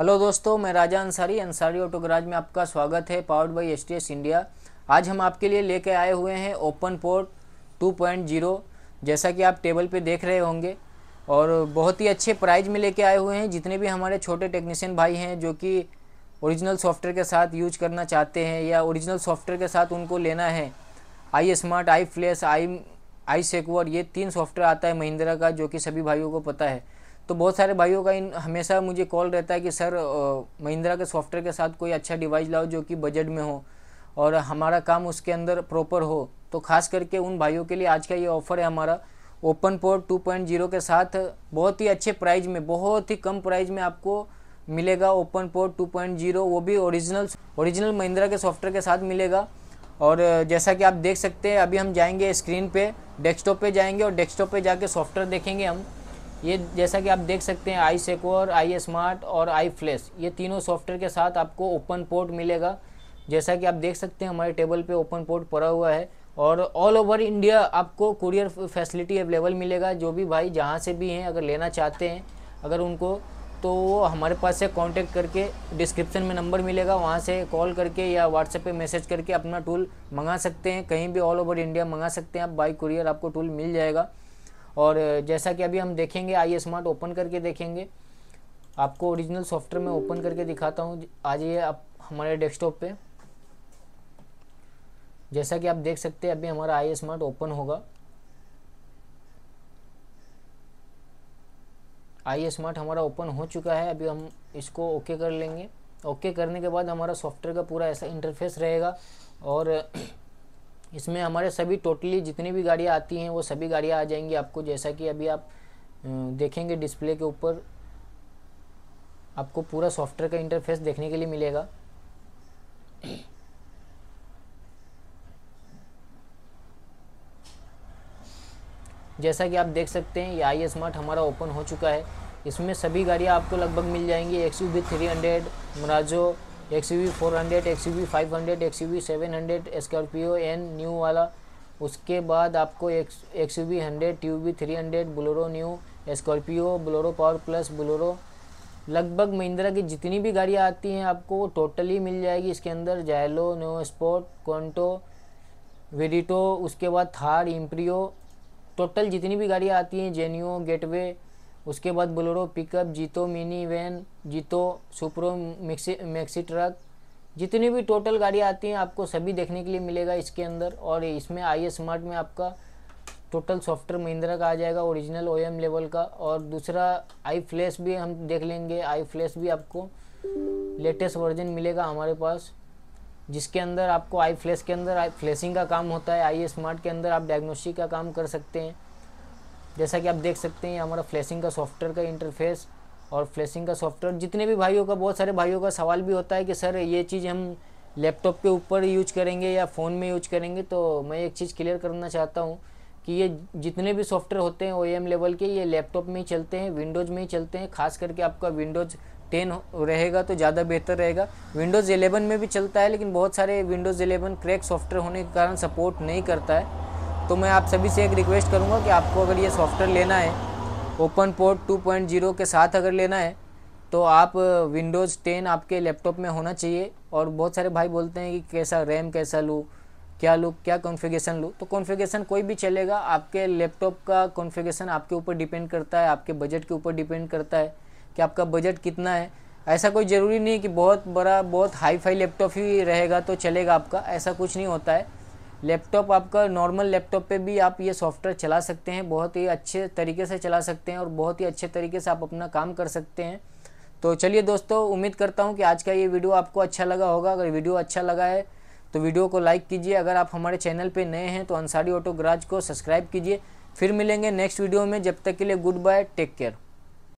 hello दोस्तों मैं Raja Ansari Ansari auto garage में आपका स्वागत है powered by S T S India आज हम आपके लिए लेके आए हुए हैं ओपन पोर्ट 2.0 जैसा कि आप टेबल पे देख रहे होंगे और बहुत ही अच्छे प्राइज में लेके आए हुए हैं जितने भी हमारे छोटे टेक्नीशियन भाई हैं जो कि ओरिजिनल सॉफ्टवेयर के साथ यूज करना चाहते हैं या ओरिजिनल सॉफ्टवेयर के साथ उनको लेना है आई स्मार्ट आई फ्लैश आई आई सेक्वर ये तीन सॉफ्टवेयर आता है महिंद्रा का जो कि सभी भाइयों को पता है तो बहुत सारे भाइयों का इन हमेशा मुझे कॉल रहता है कि सर महिंद्रा के सॉफ्टवेयर के साथ कोई अच्छा डिवाइस लाओ जो कि बजट में हो और हमारा काम उसके अंदर प्रॉपर हो तो खास करके उन भाइयों के लिए आज का ये ऑफ़र है हमारा ओपन पोर्ट 2.0 के साथ बहुत ही अच्छे प्राइस में बहुत ही कम प्राइस में आपको मिलेगा ओपन पोर्ट 2.0 वो भी ओरिजिनल ओरिजिनल महिंद्रा के सॉफ्टवेयर के साथ मिलेगा और जैसा कि आप देख सकते हैं अभी हम जाएंगे स्क्रीन पे डेस्कटॉप पे जाएंगे और डेस्कटॉप पे जाके सॉफ्टवेयर देखेंगे हम ये जैसा कि आप देख सकते हैं आई सिक्योर आई स्मार्ट और आई फ्लैश ये तीनों सॉफ्टवेयर के साथ आपको ओपन पोर्ट मिलेगा जैसा कि आप देख सकते हैं हमारे टेबल पे ओपन पोर्ट पड़ा हुआ है और ऑल ओवर इंडिया आपको कुरियर फैसिलिटी अवेलेबल मिलेगा जो भी भाई जहाँ से भी हैं अगर लेना चाहते हैं अगर उनको तो वो हमारे पास से कांटेक्ट करके डिस्क्रिप्शन में नंबर मिलेगा वहाँ से कॉल करके या व्हाट्सएप पे मैसेज करके अपना टूल मंगा सकते हैं कहीं भी ऑल ओवर इंडिया मंगा सकते हैं आप बाई कुरियर आपको टूल मिल जाएगा और जैसा कि अभी हम देखेंगे आई स्मार्ट ओपन करके देखेंगे आपको ओरिजिनल सॉफ्टवेयर में ओपन करके दिखाता हूँ आ जाइए आप हमारे डेस्कटॉप पे जैसा कि आप देख सकते हैं अभी हमारा आई स्मार्ट ओपन होगा आई स्मार्ट हमारा ओपन हो चुका है अभी हम इसको ओके कर लेंगे ओके करने के बाद हमारा सॉफ्टवेयर का पूरा ऐसा इंटरफेस रहेगा और इसमें हमारे सभी टोटली जितनी भी गाड़ियाँ आती हैं वो सभी गाड़ियाँ आ जाएंगी आपको जैसा कि अभी आप देखेंगे डिस्प्ले के ऊपर आपको पूरा सॉफ्टवेयर का इंटरफेस देखने के लिए मिलेगा जैसा कि आप देख सकते हैं ये आई स्मार्ट हमारा ओपन हो चुका है इसमें सभी गाड़ियाँ आपको लगभग मिल जाएंगी X U B three hundred Marazzo X U V four hundred X U V five hundred X U V seven hundred Scorpio N new वाला उसके बाद आपको X U V hundred T U V three hundred Bolero new Scorpio Bolero power plus Bolero लगभग महिंद्रा की जितनी भी गाड़ियाँ आती हैं आपको टोटली मिल जाएगी इसके अंदर Xylo Nuvo sport Quanto Verito उसके बाद थार इम्प्रियो टोटल जितनी भी गाड़ियाँ आती हैं जेनियो गेटवे उसके बाद Bolero pickup Jeeto mini van Jeeto Supro mixie maxi truck जितनी भी टोटल गाड़ियाँ आती हैं आपको सभी देखने के लिए मिलेगा इसके अंदर और इसमें आई स्मार्ट में आपका टोटल सॉफ्टवेयर महिंद्रा का आ जाएगा ओरिजिनल ओ लेवल का और दूसरा आई फ्लैश भी हम देख लेंगे आई फ्लैश भी आपको लेटेस्ट वर्जन मिलेगा हमारे पास जिसके अंदर आपको आई फ्लैश के अंदर आई फ्लैशिंग का काम होता है आई स्मार्ट के अंदर आप डायग्नोस्टिक का काम कर सकते हैं जैसा कि आप देख सकते हैं हमारा फ्लैशिंग का सॉफ्टवेयर का इंटरफेस और फ्लैशिंग का सॉफ्टवेयर जितने भी भाइयों का बहुत सारे भाइयों का सवाल भी होता है कि सर ये चीज़ हम लैपटॉप के ऊपर यूज करेंगे या फ़ोन में यूज करेंगे तो मैं एक चीज़ क्लियर करना चाहता हूँ कि ये जितने भी सॉफ्टवेयर होते हैं ओ लेवल के ये लैपटॉप में ही चलते हैं विंडोज़ में ही चलते हैं खास करके आपका विंडोज़ टेन रहेगा तो ज़्यादा बेहतर रहेगा विंडोज़ एलेवन में भी चलता है लेकिन बहुत सारे विंडोज़ एलेवन क्रैक सॉफ्टवेयर होने के कारण सपोर्ट नहीं करता है तो मैं आप सभी से एक रिक्वेस्ट करूँगा कि आपको अगर ये सॉफ्टवेयर लेना है ओपन पोर्ट टू के साथ अगर लेना है तो आप विंडोज़ uh, टेन आपके लैपटॉप में होना चाहिए और बहुत सारे भाई बोलते हैं कि कैसा रैम कैसा लूँ क्या लूँ क्या कॉन्फ़िगरेशन लूँ तो कॉन्फ़िगरेशन कोई भी चलेगा आपके लैपटॉप का कॉन्फ़िगरेशन आपके ऊपर डिपेंड करता है आपके बजट के ऊपर डिपेंड करता है कि आपका बजट कितना है ऐसा कोई ज़रूरी नहीं कि बहुत बड़ा बहुत हाई फाई लैपटॉप ही रहेगा तो चलेगा आपका ऐसा कुछ नहीं होता है लैपटॉप आपका नॉर्मल लैपटॉप पे भी आप ये सॉफ्टवेयर चला सकते हैं बहुत ही अच्छे तरीके से चला सकते हैं और बहुत ही अच्छे तरीके से आप अपना काम कर सकते हैं तो चलिए दोस्तों उम्मीद करता हूँ कि आज का ये वीडियो आपको अच्छा लगा होगा अगर वीडियो अच्छा लगा है तो वीडियो को लाइक कीजिए अगर आप हमारे चैनल पर नए हैं तो अंसारी ऑटोग्राज को सब्सक्राइब कीजिए फिर मिलेंगे नेक्स्ट वीडियो में जब तक के लिए गुड बाय टेक केयर